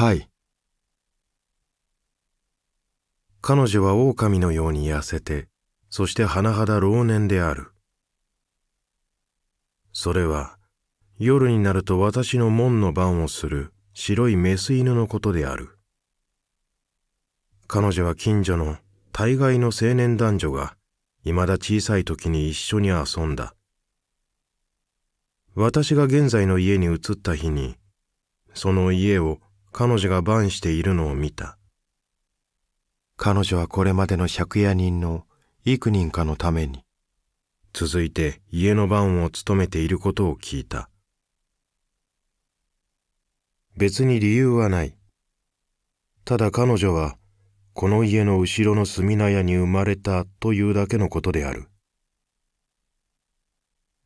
はい。彼女は狼のように痩せて、そして甚だ老年である。それは、夜になると私の門の番をする白いメス犬のことである。彼女は近所の大概の青年男女が、未だ小さい時に一緒に遊んだ。私が現在の家に移った日に、その家を彼女が番しているのを見た彼女はこれまでの借家人の幾人かのために続いて家の番を務めていることを聞いた別に理由はないただ彼女はこの家の後ろの住み納屋に生まれたというだけのことである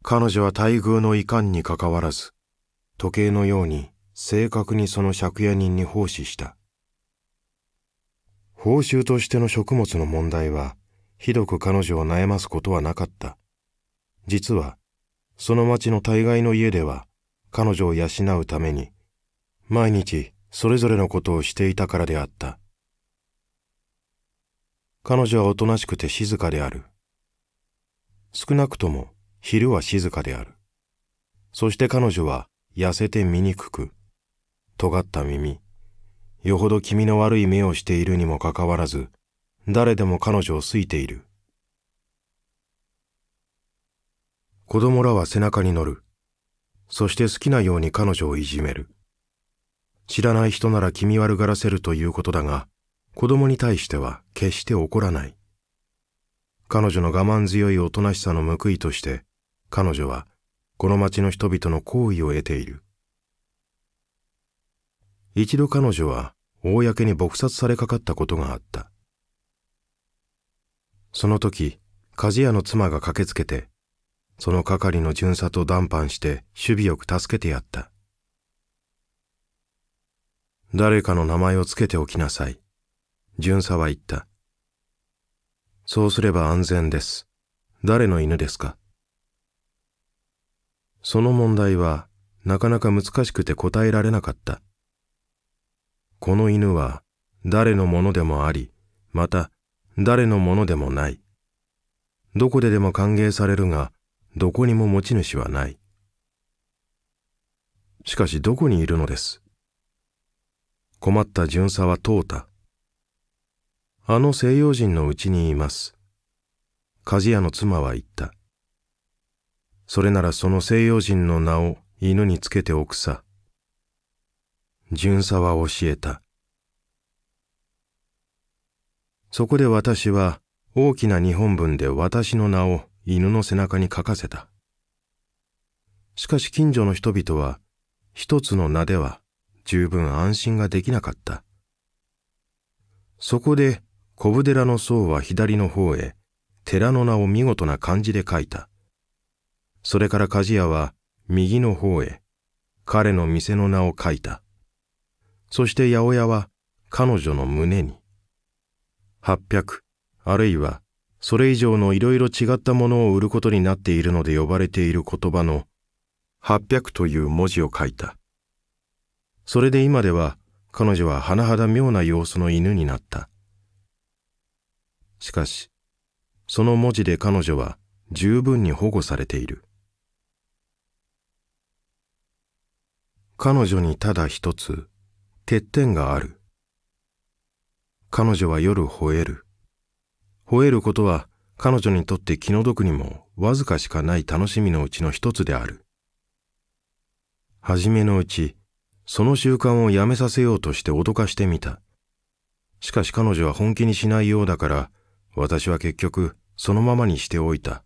彼女は待遇の遺憾にかかわらず時計のように正確にその借家人に奉仕した。報酬としての食物の問題は、ひどく彼女を悩ますことはなかった。実は、その町の大概の家では、彼女を養うために、毎日それぞれのことをしていたからであった。彼女はおとなしくて静かである。少なくとも昼は静かである。そして彼女は痩せて醜く、尖った耳、よほど気味の悪い目をしているにもかかわらず、誰でも彼女を好いている。子供らは背中に乗る。そして好きなように彼女をいじめる。知らない人なら気味悪がらせるということだが、子供に対しては決して怒らない。彼女の我慢強いおとなしさの報いとして、彼女はこの町の人々の好意を得ている。一度彼女は公に撲殺されかかったことがあった。その時、鍛冶屋の妻が駆けつけて、その係の巡査と談判して守備よく助けてやった。誰かの名前をつけておきなさい。巡査は言った。そうすれば安全です。誰の犬ですかその問題はなかなか難しくて答えられなかった。この犬は誰のものでもあり、また誰のものでもない。どこででも歓迎されるが、どこにも持ち主はない。しかしどこにいるのです。困った巡査は通った。あの西洋人のうちにいます。鍛冶屋の妻は言った。それならその西洋人の名を犬につけておくさ。巡査は教えた。そこで私は大きな日本文で私の名を犬の背中に書かせた。しかし近所の人々は一つの名では十分安心ができなかった。そこで小ぶ寺の僧は左の方へ寺の名を見事な漢字で書いた。それから鍛冶屋は右の方へ彼の店の名を書いた。そして八百屋は彼女の胸に、八百、あるいはそれ以上のいろいろ違ったものを売ることになっているので呼ばれている言葉の八百という文字を書いた。それで今では彼女は甚だ妙な様子の犬になった。しかし、その文字で彼女は十分に保護されている。彼女にただ一つ欠点がある。彼女は夜吠える。吠えることは彼女にとって気の毒にもわずかしかない楽しみのうちの一つである。はじめのうち、その習慣をやめさせようとして脅かしてみた。しかし彼女は本気にしないようだから、私は結局そのままにしておいた。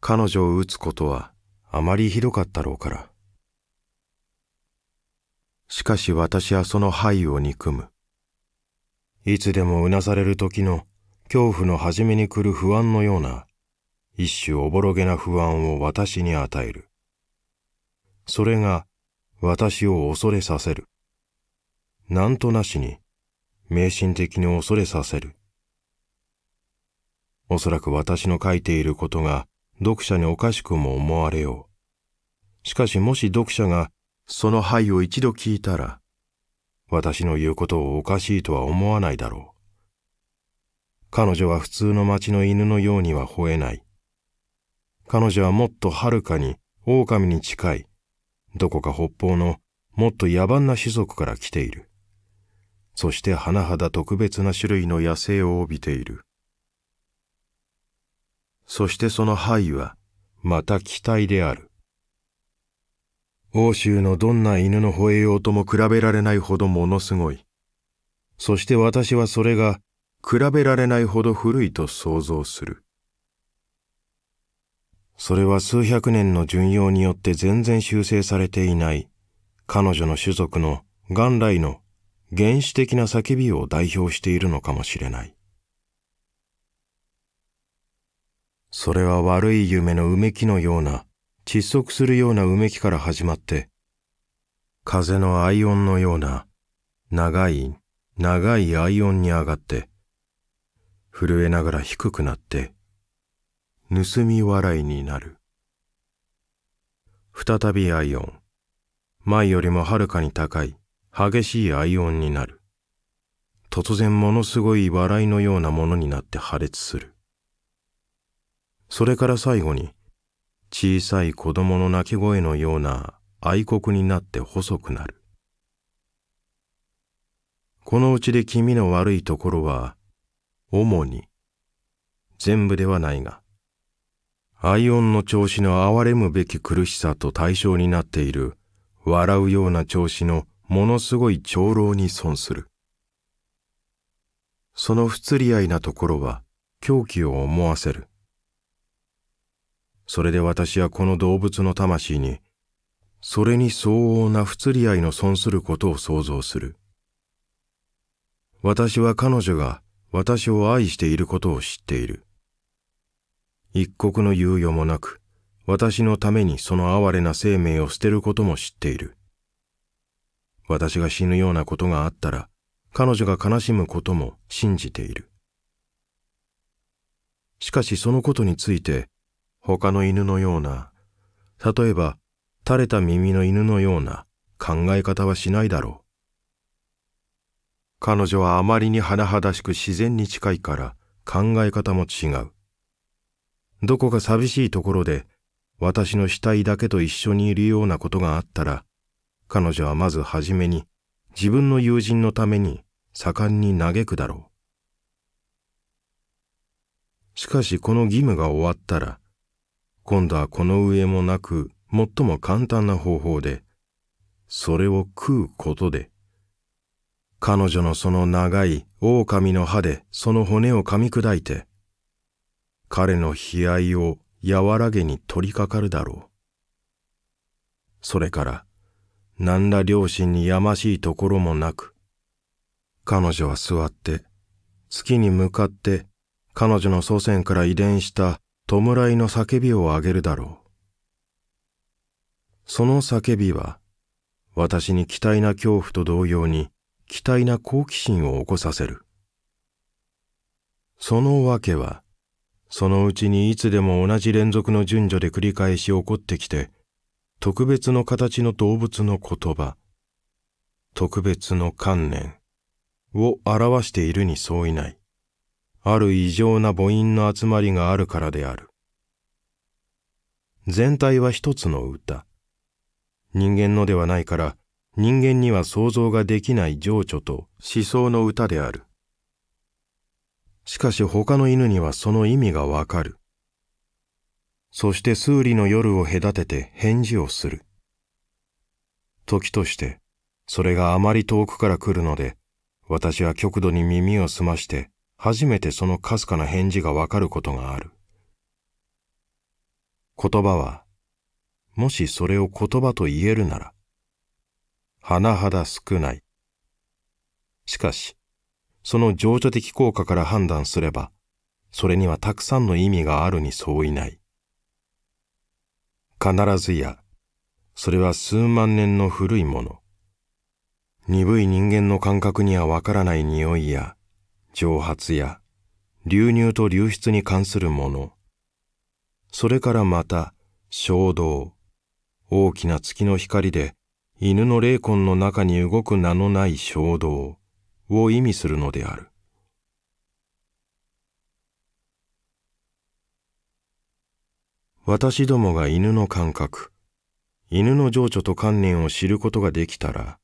彼女を撃つことはあまりひどかったろうから。しかし私はその灰を憎む。いつでもうなされる時の恐怖の初めに来る不安のような、一種おぼろげな不安を私に与える。それが私を恐れさせる。なんとなしに、迷信的に恐れさせる。おそらく私の書いていることが読者におかしくも思われよう。しかしもし読者がその牌を一度聞いたら、私の言うことをおかしいとは思わないだろう。彼女は普通の町の犬のようには吠えない。彼女はもっとはるかに狼に近い、どこか北方のもっと野蛮な種族から来ている。そして甚だ特別な種類の野生を帯びている。そしてその灰はまた期待である。欧州のどんな犬の吠えようとも比べられないほどものすごい。そして私はそれが比べられないほど古いと想像する。それは数百年の巡洋によって全然修正されていない彼女の種族の元来の原始的な叫びを代表しているのかもしれない。それは悪い夢のうめきのような窒息するようなうめきから始まって、風のアイオンのような長い長いアイオンに上がって、震えながら低くなって、盗み笑いになる。再びアイオン。前よりもはるかに高い、激しいアイオンになる。突然ものすごい笑いのようなものになって破裂する。それから最後に、小さい子供の泣き声のような愛国になって細くなる。このうちで君の悪いところは、主に、全部ではないが、愛音の調子の哀れむべき苦しさと対象になっている、笑うような調子のものすごい長老に損する。その不釣り合いなところは狂気を思わせる。それで私はこの動物の魂に、それに相応な不釣り合いの損することを想像する。私は彼女が私を愛していることを知っている。一刻の猶予もなく、私のためにその哀れな生命を捨てることも知っている。私が死ぬようなことがあったら、彼女が悲しむことも信じている。しかしそのことについて、他の犬のような、例えば垂れた耳の犬のような考え方はしないだろう。彼女はあまりに甚だしく自然に近いから考え方も違う。どこか寂しいところで私の死体だけと一緒にいるようなことがあったら、彼女はまず初めに自分の友人のために盛んに嘆くだろう。しかしこの義務が終わったら、今度はこの上もなく最も簡単な方法でそれを食うことで彼女のその長い狼の歯でその骨を噛み砕いて彼の悲哀を和らげに取りかかるだろうそれから何ら両親にやましいところもなく彼女は座って月に向かって彼女の祖先から遺伝した弔いの叫びをあげるだろう。その叫びは、私に期待な恐怖と同様に、期待な好奇心を起こさせる。その訳は、そのうちにいつでも同じ連続の順序で繰り返し起こってきて、特別の形の動物の言葉、特別の観念を表しているに相違ない。ある異常な母音の集まりがあるからである全体は一つの歌人間のではないから人間には想像ができない情緒と思想の歌であるしかし他の犬にはその意味がわかるそして数理の夜を隔てて返事をする時としてそれがあまり遠くから来るので私は極度に耳を澄まして初めてそのかすかな返事がわかることがある。言葉は、もしそれを言葉と言えるなら、甚だ少ない。しかし、その情緒的効果から判断すれば、それにはたくさんの意味があるに相違ない。必ずや、それは数万年の古いもの。鈍い人間の感覚にはわからない匂いや、蒸発や流入と流出に関するもの、それからまた衝動、大きな月の光で犬の霊魂の中に動く名のない衝動を意味するのである。私どもが犬の感覚、犬の情緒と観念を知ることができたら、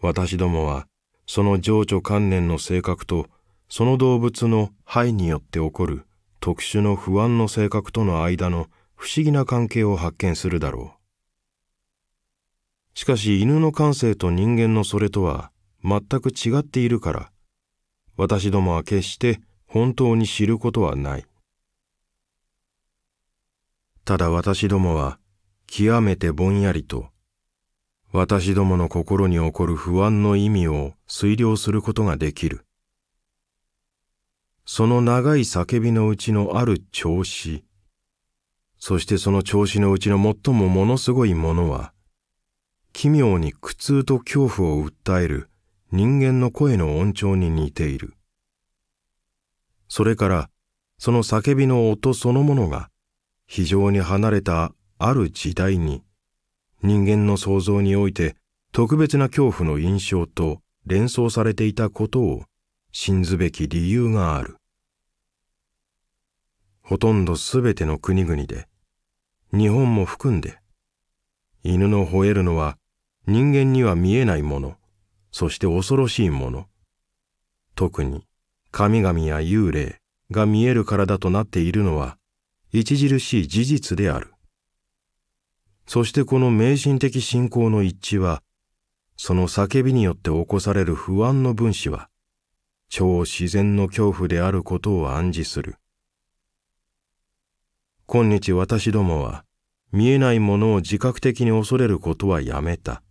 私どもはその情緒観念の性格とその動物の肺によって起こる特殊の不安の性格との間の不思議な関係を発見するだろう。しかし犬の感性と人間のそれとは全く違っているから、私どもは決して本当に知ることはない。ただ私どもは極めてぼんやりと、私どもの心に起こる不安の意味を推量することができる。その長い叫びのうちのある調子、そしてその調子のうちの最もものすごいものは、奇妙に苦痛と恐怖を訴える人間の声の音調に似ている。それから、その叫びの音そのものが、非常に離れたある時代に、人間の想像において特別な恐怖の印象と連想されていたことを信ずべき理由がある。ほとんどすべての国々で、日本も含んで、犬の吠えるのは人間には見えないもの、そして恐ろしいもの、特に神々や幽霊が見えるからだとなっているのは著しい事実である。そしてこの迷信的信仰の一致は、その叫びによって起こされる不安の分子は、超自然の恐怖であることを暗示する。今日私どもは見えないものを自覚的に恐れることはやめた。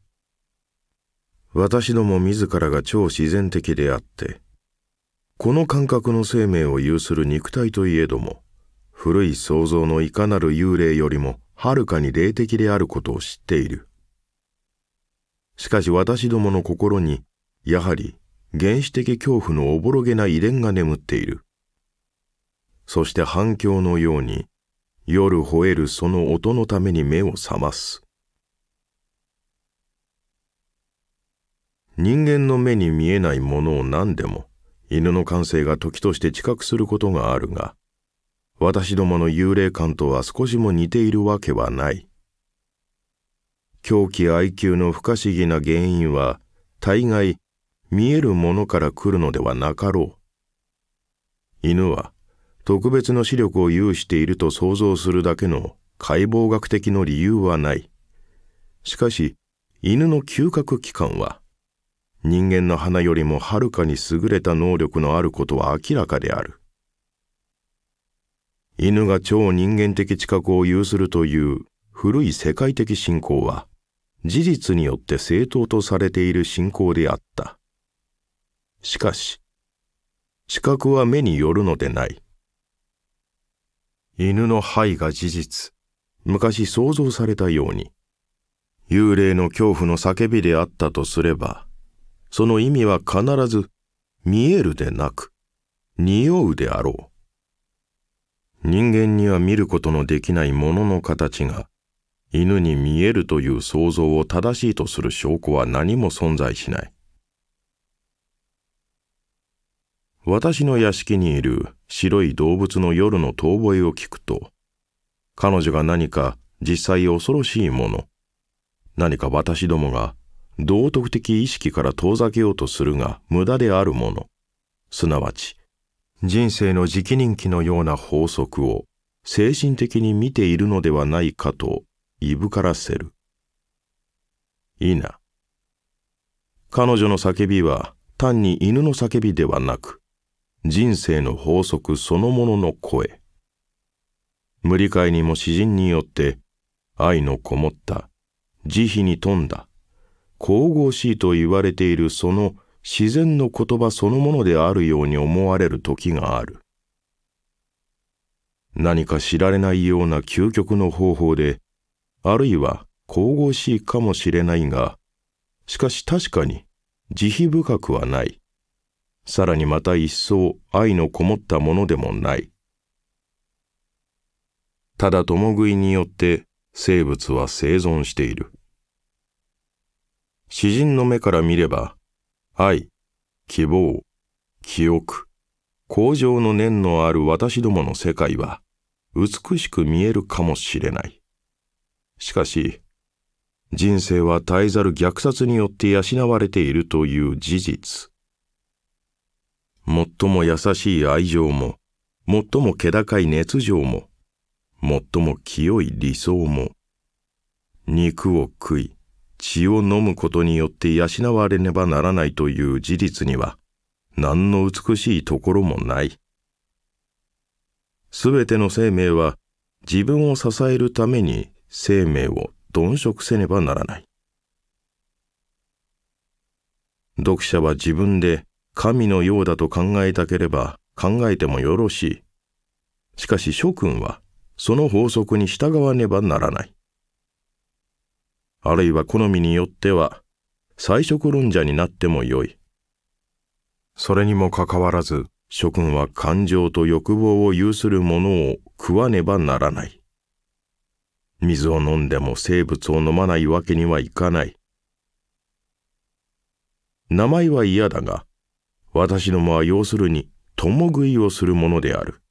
私ども自らが超自然的であって、この感覚の生命を有する肉体といえども、古い創造のいかなる幽霊よりもはるかに霊的であることを知っている。しかし私どもの心に、やはり原始的恐怖のおぼろげな遺伝が眠っている。そして反響のように、夜吠えるその音のために目を覚ます。人間の目に見えないものを何でも、犬の感性が時として知覚することがあるが、私どもの幽霊感とは少しも似ているわけはない。狂気 IQ の不可思議な原因は、大概見えるものから来るのではなかろう。犬は特別の視力を有していると想像するだけの解剖学的の理由はない。しかし、犬の嗅覚器官は、人間の鼻よりもはるかに優れた能力のあることは明らかである。犬が超人間的知覚を有するという古い世界的信仰は、事実によって正当とされている信仰であった。しかし、視覚は目によるのでない。犬の肺が事実、昔想像されたように、幽霊の恐怖の叫びであったとすれば、その意味は必ず、見えるでなく、匂うであろう。人間には見ることのできないものの形が、犬に見えるという想像を正しいとする証拠は何も存在しない。私の屋敷にいる白い動物の夜の遠吠えを聞くと、彼女が何か実際恐ろしいもの、何か私どもが道徳的意識から遠ざけようとするが無駄であるもの、すなわち人生の直人気のような法則を精神的に見ているのではないかといぶからせる。いいな。彼女の叫びは単に犬の叫びではなく、人生の法則そのものの声無理解にも詩人によって愛のこもった慈悲に富んだ神々しいと言われているその自然の言葉そのものであるように思われる時がある何か知られないような究極の方法であるいは神々しいかもしれないがしかし確かに慈悲深くはないさらにまた一層愛のこもったものでもない。ただ共食いによって生物は生存している。詩人の目から見れば、愛、希望、記憶、向上の念のある私どもの世界は美しく見えるかもしれない。しかし、人生は絶えざる虐殺によって養われているという事実。最も優しい愛情も、最も気高い熱情も、最も清い理想も、肉を食い、血を飲むことによって養われねばならないという事実には、何の美しいところもない。すべての生命は、自分を支えるために生命を鈍食せねばならない。読者は自分で神のようだと考えたければ考えてもよろしい。しかし諸君はその法則に従わねばならない。あるいは好みによっては菜食論者になってもよい。それにもかかわらず諸君は感情と欲望を有するものを食わねばならない。水を飲んでも生物を飲まないわけにはいかない。名前は嫌だが、私どもは要するに共食いをするものである。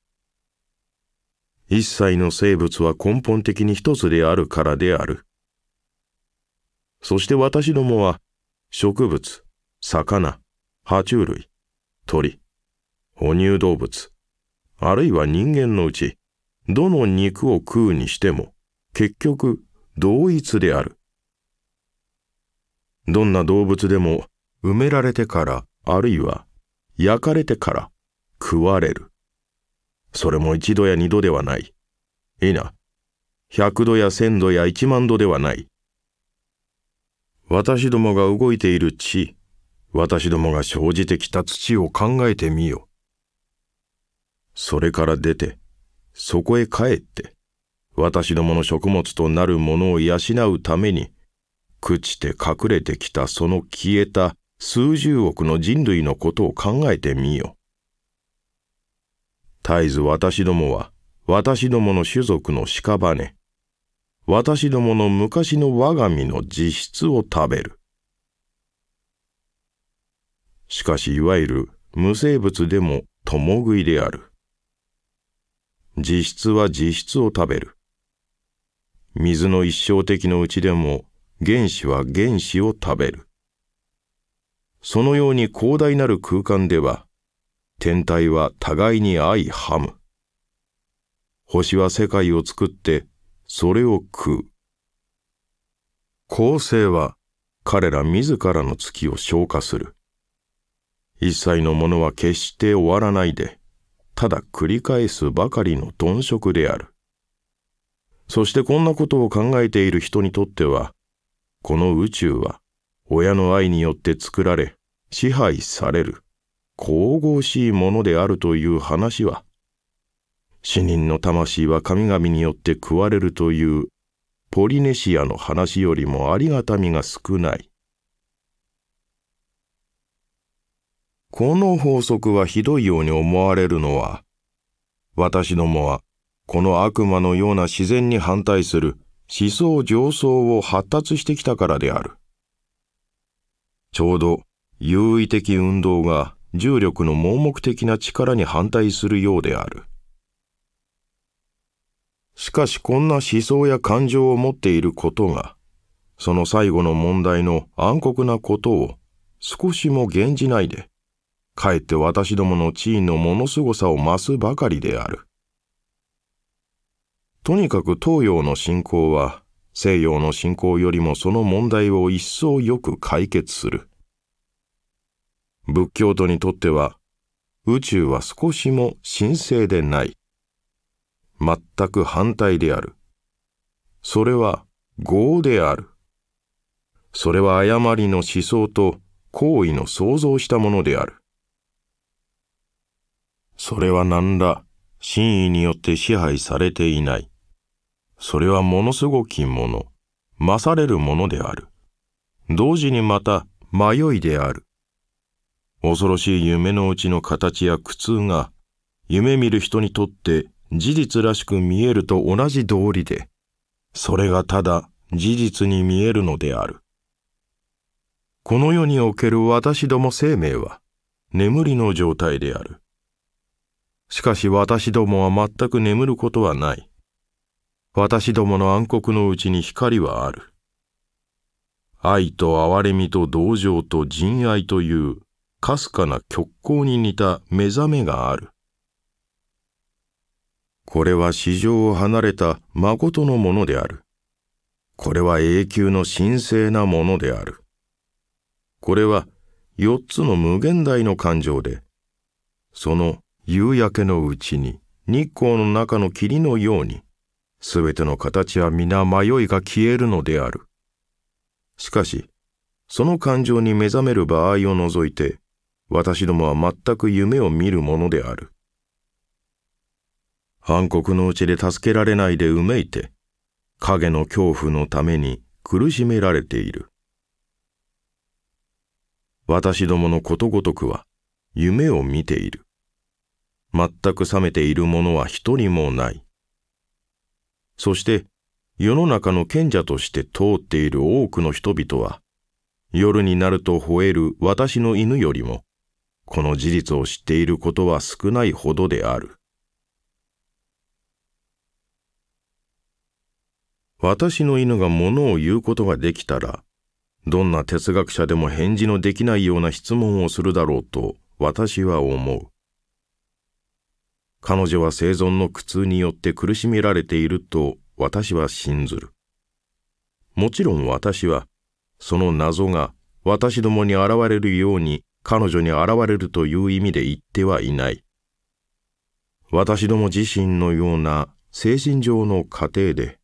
一切の生物は根本的に一つであるからである。そして私どもは植物、魚、爬虫類、鳥、哺乳動物、あるいは人間のうち、どの肉を食うにしても、結局、同一である。どんな動物でも埋められてからあるいは焼かれてから食われる。それも一度や二度ではない。いいな。百度や千度や一万度ではない。私どもが動いている地、私どもが生じてきた土を考えてみよ。それから出て、そこへ帰って、私どもの食物となるものを養うために、朽ちて隠れてきたその消えた数十億の人類のことを考えてみよ。絶えず私どもは、私どもの種族の屍、私どもの昔の我が身の実質を食べる。しかしいわゆる無生物でも共食いである。実質は実質を食べる。水の一生的のうちでも原子は原子を食べる。そのように広大なる空間では、天体は互いに相はむ。星は世界を作って、それを食う。恒星は、彼ら自らの月を消化する。一切のものは決して終わらないで、ただ繰り返すばかりの鈍色である。そしてこんなことを考えている人にとっては、この宇宙は親の愛によって作られ支配される神々しいものであるという話は死人の魂は神々によって食われるというポリネシアの話よりもありがたみが少ないこの法則はひどいように思われるのは私どもはこの悪魔のような自然に反対する思想上層を発達してきたからである。ちょうど優位的運動が重力の盲目的な力に反対するようである。しかしこんな思想や感情を持っていることが、その最後の問題の暗黒なことを少しも現じないで、かえって私どもの地位のものすごさを増すばかりである。とにかく東洋の信仰は、西洋の信仰よりもその問題を一層よく解決する。仏教徒にとっては、宇宙は少しも神聖でない。全く反対である。それは業である。それは誤りの思想と行為の創造したものである。それは何ら真意によって支配されていない。それはものすごきもの、勝れるものである。同時にまた迷いである。恐ろしい夢のうちの形や苦痛が、夢見る人にとって事実らしく見えると同じ道理で、それがただ事実に見えるのである。この世における私ども生命は、眠りの状態である。しかし私どもは全く眠ることはない。私どもの暗黒のうちに光はある。愛と憐れみと同情と仁愛というかすかな極光に似た目覚めがある。これは市場を離れた誠のものである。これは永久の神聖なものである。これは四つの無限大の感情で、その夕焼けのうちに日光の中の霧のように、すべての形は皆迷いが消えるのである。しかし、その感情に目覚める場合を除いて、私どもは全く夢を見るものである。暗黒のうちで助けられないでうめいて、影の恐怖のために苦しめられている。私どものことごとくは、夢を見ている。全く覚めているものは一人もない。そして世の中の賢者として通っている多くの人々は、夜になると吠える私の犬よりも、この事実を知っていることは少ないほどである。私の犬が物を言うことができたら、どんな哲学者でも返事のできないような質問をするだろうと私は思う。彼女は生存の苦痛によって苦しめられていると私は信ずる。もちろん私は、その謎が私どもに現れるように彼女に現れるという意味で言ってはいない。私ども自身のような精神上の過程で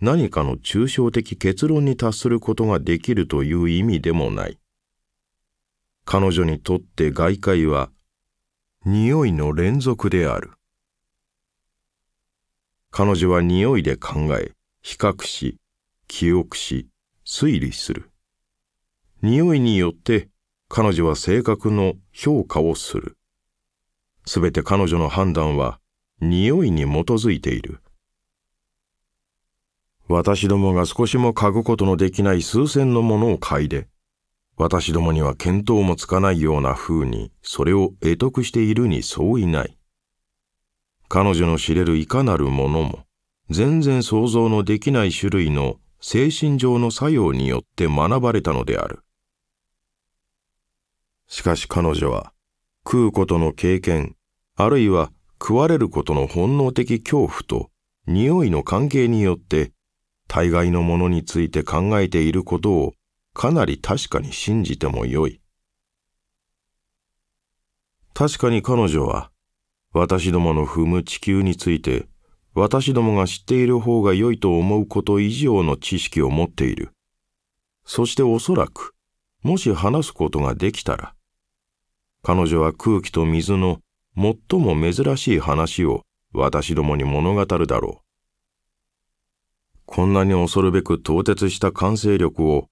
何かの抽象的結論に達することができるという意味でもない。彼女にとって外界は匂いの連続である。彼女は匂いで考え、比較し、記憶し、推理する。匂いによって彼女は性格の評価をする。すべて彼女の判断は匂いに基づいている。私どもが少しも嗅ぐことのできない数千のものを嗅いで、私どもには見当もつかないような風にそれを得得しているに相違ない。彼女の知れるいかなるものも、全然想像のできない種類の精神上の作用によって学ばれたのである。しかし彼女は、食うことの経験、あるいは食われることの本能的恐怖と匂いの関係によって、大概のものについて考えていることをかなり確かに信じてもよい。確かに彼女は、私どもの踏む地球について、私どもが知っている方が良いと思うこと以上の知識を持っている。そしておそらく、もし話すことができたら、彼女は空気と水の最も珍しい話を私どもに物語るだろう。こんなに恐るべく凍結した感性力を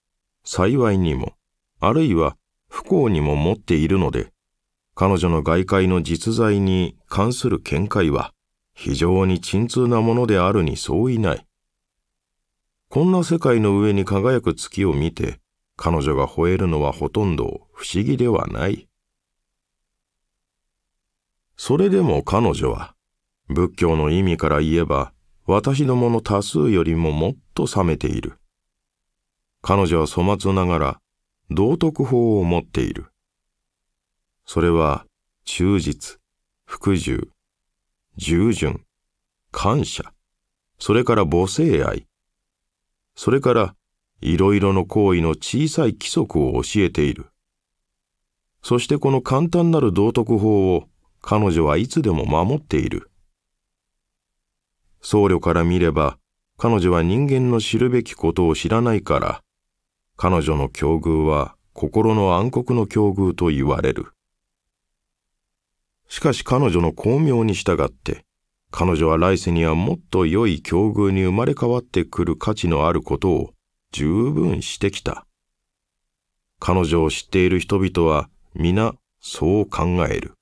幸いにも、あるいは不幸にも持っているので、彼女の外界の実在に関する見解は非常に沈痛なものであるに相違ない。こんな世界の上に輝く月を見て彼女が吠えるのはほとんど不思議ではない。それでも彼女は仏教の意味から言えば私どもの多数よりももっと冷めている。彼女は粗末ながら道徳法を持っている。それは忠実、服従、従順、感謝、それから母性愛、それからいろいろの行為の小さい規則を教えている。そしてこの簡単なる道徳法を彼女はいつでも守っている。僧侶から見れば彼女は人間の知るべきことを知らないから彼女の境遇は心の暗黒の境遇と言われる。しかし彼女の巧妙に従って、彼女は来世にはもっと良い境遇に生まれ変わってくる価値のあることを十分してきた。彼女を知っている人々は皆そう考える。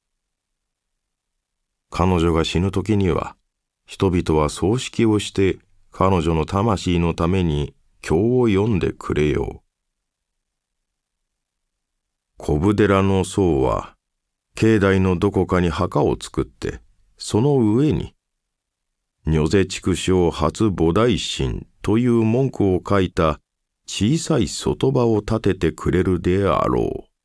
彼女が死ぬ時には、人々は葬式をして彼女の魂のために経を読んでくれよう。小ぶ寺の僧は境内のどこかに墓を作ってその上に「女瀬畜生初菩提心」という文句を書いた小さい外場を建ててくれるであろう。